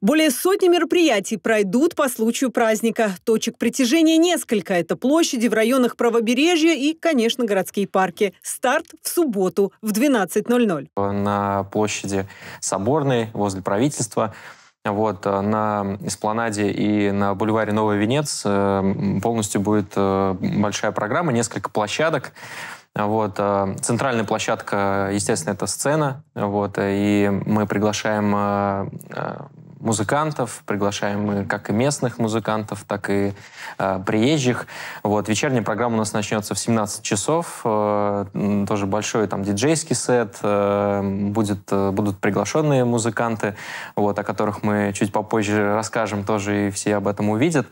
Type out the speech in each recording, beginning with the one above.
Более сотни мероприятий пройдут по случаю праздника. Точек притяжения несколько. Это площади в районах правобережья и, конечно, городские парки. Старт в субботу в 12.00. На площади Соборной, возле правительства, вот, на Эспланаде и на бульваре Новый Венец э, полностью будет э, большая программа, несколько площадок. Вот, э, центральная площадка, естественно, это сцена. Вот, и мы приглашаем музыкантов, приглашаем мы как и местных музыкантов, так и э, приезжих. Вот, вечерняя программа у нас начнется в 17 часов, э, тоже большой там диджейский сет, э, будет, э, будут приглашенные музыканты, вот, о которых мы чуть попозже расскажем тоже, и все об этом увидят.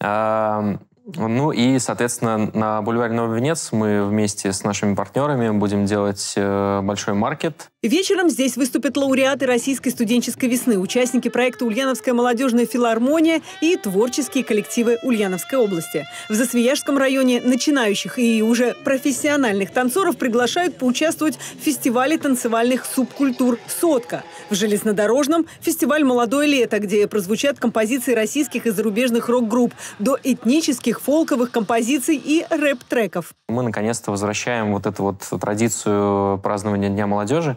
Э, ну и, соответственно, на бульваре Новый Венец мы вместе с нашими партнерами будем делать э, большой маркет. Вечером здесь выступят лауреаты российской студенческой весны, участники проекта «Ульяновская молодежная филармония» и творческие коллективы Ульяновской области. В Засвияжском районе начинающих и уже профессиональных танцоров приглашают поучаствовать в фестивале танцевальных субкультур «Сотка». В железнодорожном – фестиваль «Молодое лето», где прозвучат композиции российских и зарубежных рок-групп, до этнических, фолковых композиций и рэп-треков. Мы, наконец-то, возвращаем вот эту вот традицию празднования Дня молодежи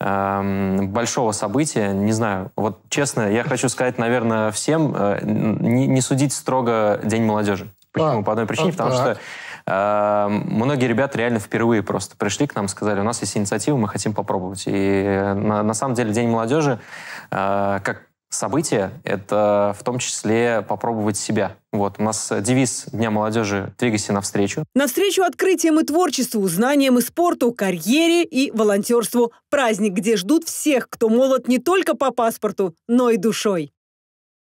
эм, большого события, не знаю, вот честно, я хочу сказать, наверное, всем, э, не, не судить строго День молодежи. Почему? А, По одной причине, а, потому так. что Эм, многие ребята реально впервые просто пришли к нам, сказали, у нас есть инициатива, мы хотим попробовать. И э, на, на самом деле День молодежи, э, как событие, это в том числе попробовать себя. Вот, у нас девиз Дня молодежи «Двигайся навстречу». Навстречу открытиям и творчеству, знаниям и спорту, карьере и волонтерству. Праздник, где ждут всех, кто молод не только по паспорту, но и душой.